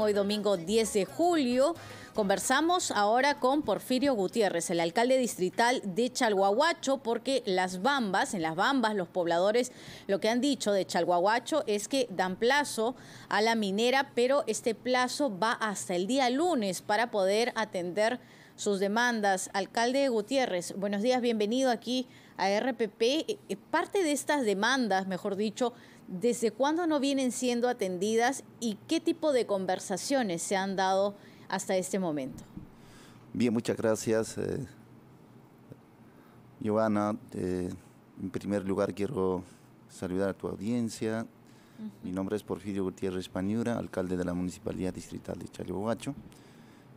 Hoy domingo 10 de julio conversamos ahora con Porfirio Gutiérrez, el alcalde distrital de Chalhuahuacho, porque las bambas, en las bambas los pobladores lo que han dicho de Chalhuahuacho es que dan plazo a la minera, pero este plazo va hasta el día lunes para poder atender sus demandas. Alcalde Gutiérrez, buenos días, bienvenido aquí a RPP. Eh, eh, parte de estas demandas, mejor dicho, ¿desde cuándo no vienen siendo atendidas y qué tipo de conversaciones se han dado hasta este momento? Bien, muchas gracias, eh, Giovanna. Eh, en primer lugar, quiero saludar a tu audiencia. Mi nombre es Porfirio Gutiérrez Pañura, alcalde de la Municipalidad Distrital de Chalehuacho.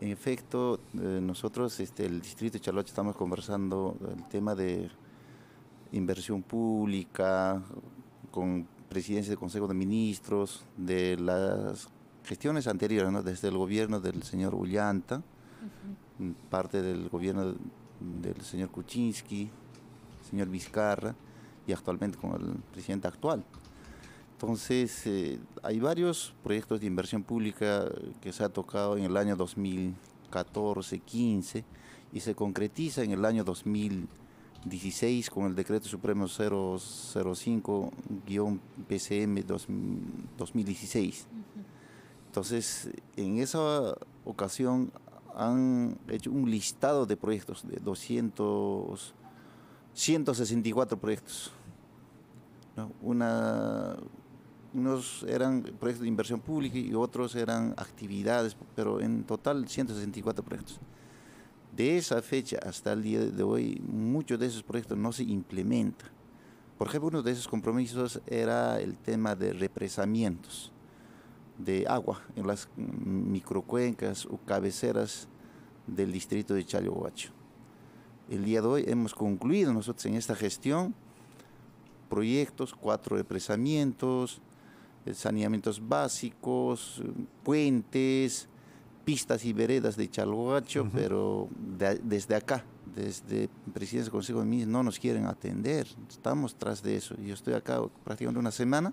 En efecto, eh, nosotros, este, el Distrito de Chalehuacho, estamos conversando el tema de inversión pública, con presidencia del Consejo de Ministros, de las gestiones anteriores, desde el gobierno del señor Ullanta, mm, parte del gobierno del señor Kuczynski, señor Vizcarra y actualmente con el presidente actual. Entonces, eh, hay varios proyectos de inversión pública que se ha tocado en el año 2014-15 y se concretiza en el año 2015 16 con el decreto supremo 005-PCM 2016. Entonces, en esa ocasión han hecho un listado de proyectos, de 200, 164 proyectos. Una, unos eran proyectos de inversión pública y otros eran actividades, pero en total 164 proyectos. De esa fecha hasta el día de hoy, muchos de esos proyectos no se implementan. Por ejemplo, uno de esos compromisos era el tema de represamientos de agua en las microcuencas o cabeceras del distrito de Chayohuacho. El día de hoy hemos concluido nosotros en esta gestión proyectos, cuatro represamientos, eh, saneamientos básicos, puentes, pistas y veredas de Chalhuacho, pero desde acá, desde Presidencia del Consejo de Ministros, no nos quieren atender. Estamos tras de eso. Yo estoy acá prácticamente una semana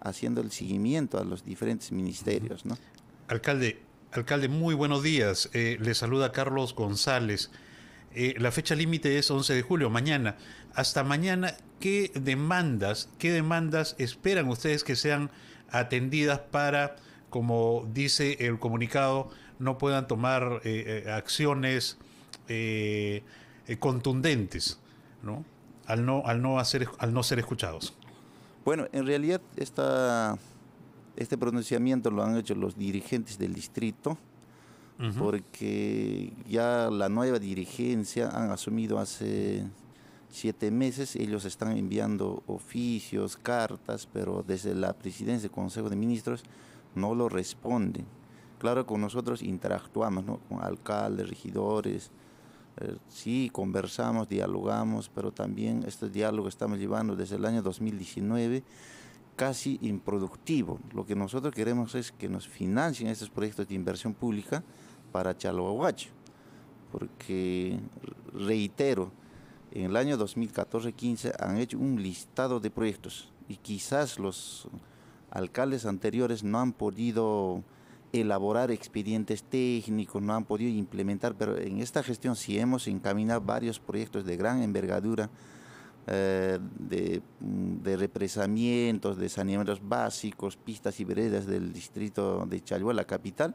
haciendo el seguimiento a los diferentes ministerios. Alcalde, alcalde, muy buenos días. Eh, le saluda Carlos González. Eh, la fecha límite es 11 de julio, mañana. Hasta mañana, ¿qué demandas, qué demandas esperan ustedes que sean atendidas para, como dice el comunicado, no puedan tomar eh, eh, acciones eh, contundentes, ¿no? Al no, al no, hacer, al no ser escuchados. Bueno, en realidad esta, este pronunciamiento lo han hecho los dirigentes del distrito, porque ya la nueva dirigencia han asumido hace siete meses, ellos están enviando oficios, cartas, pero desde la presidencia del Consejo de Ministros no lo responden claro, con nosotros interactuamos, ¿no? Con alcaldes, regidores, eh, sí, conversamos, dialogamos, pero también este diálogo estamos llevando desde el año 2019 casi improductivo. Lo que nosotros queremos es que nos financien estos proyectos de inversión pública para Chalahuacho, porque, reitero, en el año 2014-15 han hecho un listado de proyectos y quizás los alcaldes anteriores no han podido elaborar expedientes técnicos, no han podido implementar, pero en esta gestión sí hemos encaminado varios proyectos de gran envergadura, eh, mm, de, represamientos, de saneamientos básicos, pistas y veredas del distrito de Chalhuá, la capital,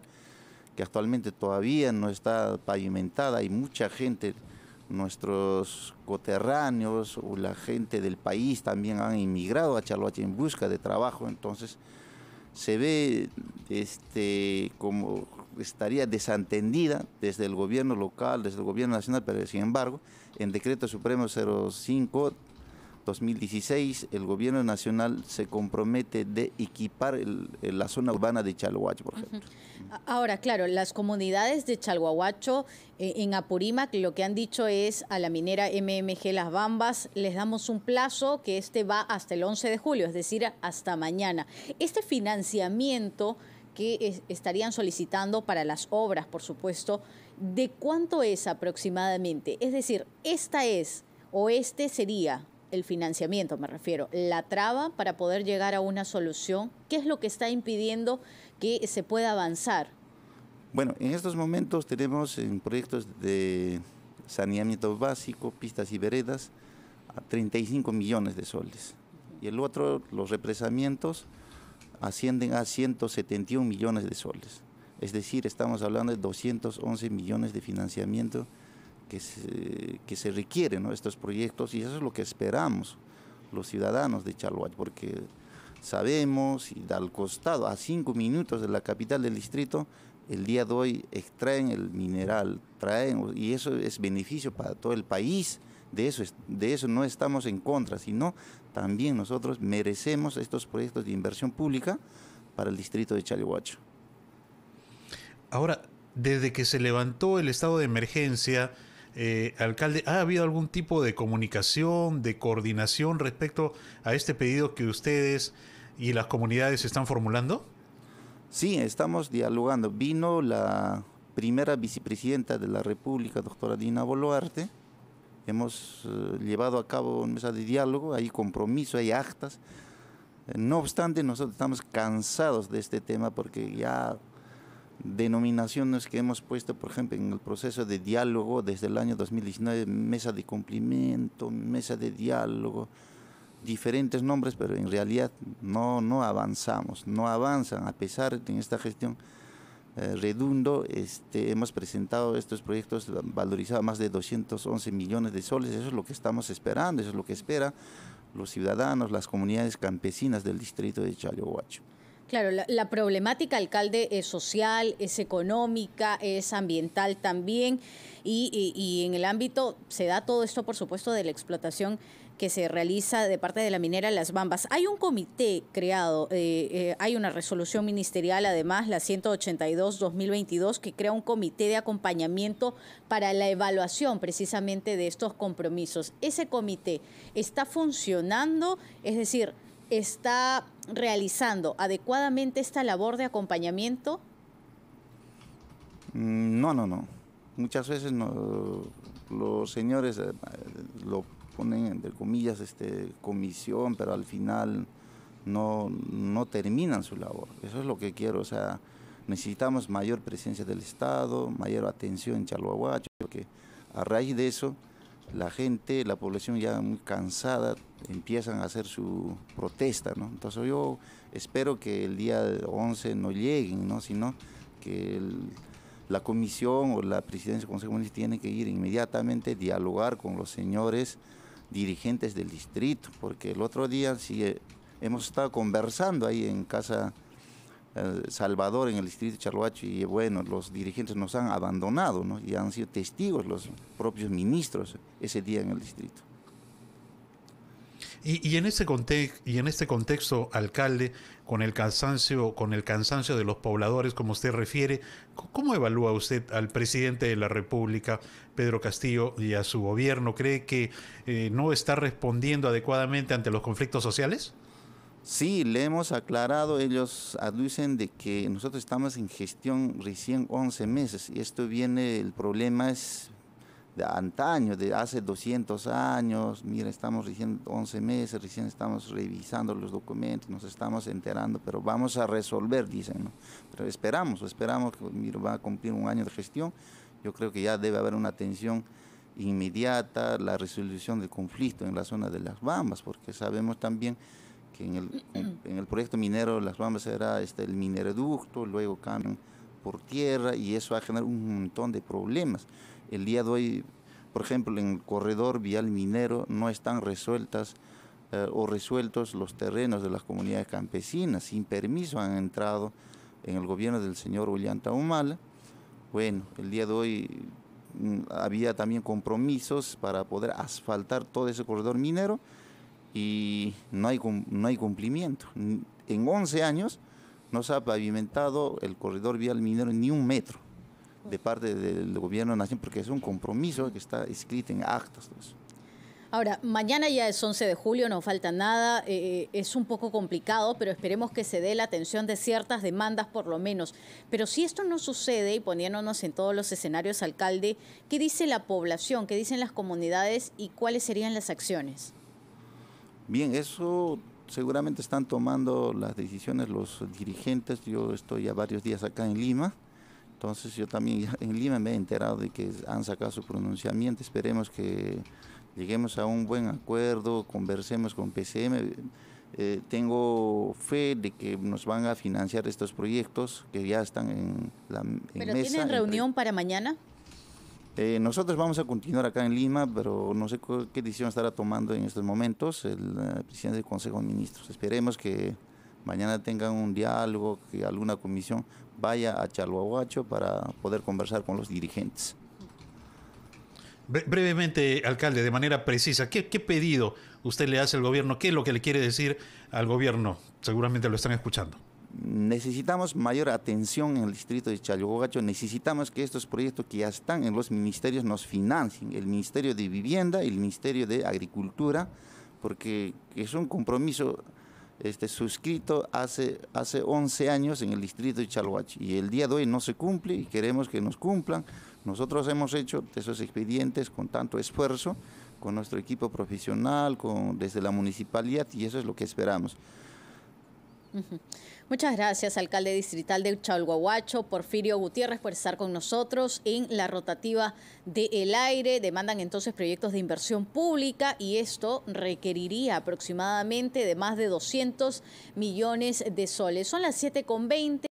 que actualmente todavía no está pavimentada, ...y mucha gente, nuestros coterráneos o la gente del país también han inmigrado a Chalhuá en busca de trabajo, entonces se ve este, como estaría desatendida desde el gobierno local, desde el gobierno nacional, pero sin embargo, en decreto supremo 05 2016 el gobierno nacional se compromete de equipar la zona urbana de Chalhuacho, por ejemplo. Ahora, claro, las comunidades de Chalhuahuacho eh, en Apurímac lo que han dicho es a la minera MMG Las Bambas les damos un plazo que este va hasta el 11 de julio, es decir, hasta mañana. Este financiamiento que estarían solicitando para las obras, por supuesto, ¿de cuánto es aproximadamente? Es decir, esta es o este sería el financiamiento me refiero, la traba para poder llegar a una solución? ¿Qué es lo que está impidiendo que se pueda avanzar? Bueno, en estos momentos tenemos en proyectos de saneamiento básico, pistas y veredas, a 35 millones de soles. Y el otro, los represamientos, ascienden a 171 millones de soles. Es decir, estamos hablando de 211 millones de financiamiento que se, que se requieren estos proyectos y eso es lo que esperamos los ciudadanos de Chalhuach porque sabemos y al costado, a cinco minutos de la capital del distrito, el día de hoy extraen el mineral, traen, y eso es beneficio para todo el país. De eso, de eso no estamos en contra, sino también nosotros merecemos estos proyectos de inversión pública para el distrito de Chalehuacho. Ahora, desde que se levantó el estado de emergencia, eh, alcalde, ¿ha habido algún tipo de comunicación, de coordinación respecto a este pedido que ustedes y las comunidades están formulando? Sí, estamos dialogando. Vino la primera vicepresidenta de la República, doctora Dina Boluarte. Hemos eh, llevado a cabo una mesa de diálogo, hay compromiso, hay actas. Eh, no obstante, nosotros estamos cansados de este tema porque ya denominaciones que hemos puesto, por ejemplo, en el proceso de diálogo desde el año 2019, mesa de cumplimiento, mesa de diálogo, diferentes nombres, pero en realidad no, no avanzamos, no avanzan, a pesar de esta gestión eh, redundo, este, hemos presentado estos proyectos valorizados más de 211 millones de soles, eso es lo que estamos esperando, eso es lo que espera los ciudadanos, las comunidades campesinas del distrito de Chayahuacho. Claro, la, problemática, alcalde, es social, es económica, es ambiental también, y, en el ámbito se da todo esto, por supuesto, de la explotación que se realiza de parte de la minera Las Bambas. Hay un comité creado, eh, eh, hay una resolución ministerial, además, la 182-2022, que crea un comité de acompañamiento para la evaluación precisamente de estos compromisos. ¿Ese comité está funcionando? Es decir, está realizando adecuadamente esta labor de acompañamiento? Mm, no, no, no. Muchas veces los señores eh, lo ponen entre comillas este, comisión, pero al final no, terminan su labor. Eso es lo que quiero. O sea, necesitamos mayor presencia del Estado, mayor atención en Chalhuahuacho, porque a raíz de eso la gente, la población ya muy cansada, empiezan a hacer su protesta, Entonces yo espero que el día 11 no lleguen, ¿no? Sino que la comisión o la presidencia del Consejo Municipal tiene que ir inmediatamente a dialogar con los señores dirigentes del distrito, porque el otro día sí eh, hemos estado conversando ahí en casa eh, Salvador, en el distrito de Charloacho, y bueno, los dirigentes nos han abandonado, Y han sido testigos los propios ministros ese día en el distrito. Y, en ese y en este contexto, alcalde, con el cansancio, con el cansancio de los pobladores, como usted refiere, ¿cómo evalúa usted al presidente de la República, Pedro Castillo, y a su gobierno? ¿Cree que eh, no está respondiendo adecuadamente ante los conflictos sociales? Sí, le hemos aclarado, ellos aducen de que nosotros estamos en gestión recién 11 meses y esto viene, el problema es de antaño, de hace 200 años, mira, estamos recién 11 meses, recién estamos revisando los documentos, nos estamos enterando, pero vamos a resolver, dicen, Pero esperamos, esperamos que mira, va a cumplir un año de gestión, yo creo que ya debe haber una atención inmediata, la resolución del conflicto en la zona de las Bambas, porque sabemos también en el, proyecto minero Las bombas era este, el minereducto luego cambian por tierra y eso va a generar un montón de problemas. El día de hoy, por ejemplo, en el corredor vial minero no están resueltas eh, o resueltos los terrenos de las comunidades campesinas, sin permiso han entrado en el gobierno del señor William Humala. Bueno, el día de hoy mm, había también compromisos para poder asfaltar todo ese corredor minero y no hay, no hay cumplimiento. En 11 años no se ha pavimentado el corredor vial minero ni un metro de parte del gobierno nacional, porque es un compromiso que está escrito en actas. Ahora, mañana ya es 11 de julio, no falta nada, eh, eh, es un poco complicado, pero esperemos que se dé la atención de ciertas demandas por lo menos. Pero si esto no sucede, y poniéndonos en todos los escenarios, alcalde, ¿qué dice la población, qué dicen las comunidades y cuáles serían las acciones? Bien, eso seguramente están tomando las decisiones los dirigentes. Yo estoy ya varios días acá en Lima. Entonces yo también en Lima me he enterado de que han sacado su pronunciamiento. Esperemos que lleguemos a un buen acuerdo, conversemos con PCM. Eh, tengo fe de que nos van a financiar estos proyectos que ya están en la ¿Pero ¿Tienen reunión para mañana? Eh, nosotros vamos a continuar acá en Lima, pero no sé qué decisión estará tomando en estos momentos el eh, presidente del Consejo de Ministros. Esperemos que mañana tengan un diálogo, que alguna comisión vaya a Chalhuahuacho para poder conversar con los dirigentes. brevemente, alcalde, de manera precisa, ¿qué pedido usted le hace al gobierno? ¿Qué es lo que le quiere decir al gobierno? Seguramente lo están escuchando necesitamos mayor atención en el distrito de Chalogogacho, necesitamos que estos proyectos que ya están en los ministerios nos financien, el Ministerio de Vivienda y el Ministerio de Agricultura, porque es un compromiso este, suscrito hace, hace 11 años en el distrito de Chalhuacho y el día de hoy no se cumple y queremos que nos cumplan. Nosotros hemos hecho esos expedientes con tanto esfuerzo, con nuestro equipo profesional, con, desde la municipalidad y eso es lo que esperamos. Muchas gracias, alcalde distrital de Chalhuahuacho, Porfirio Gutiérrez, por estar con nosotros en la rotativa de El Aire. Demandan entonces proyectos de inversión pública y esto requeriría aproximadamente de más de 200 millones de soles. Son las 7.20.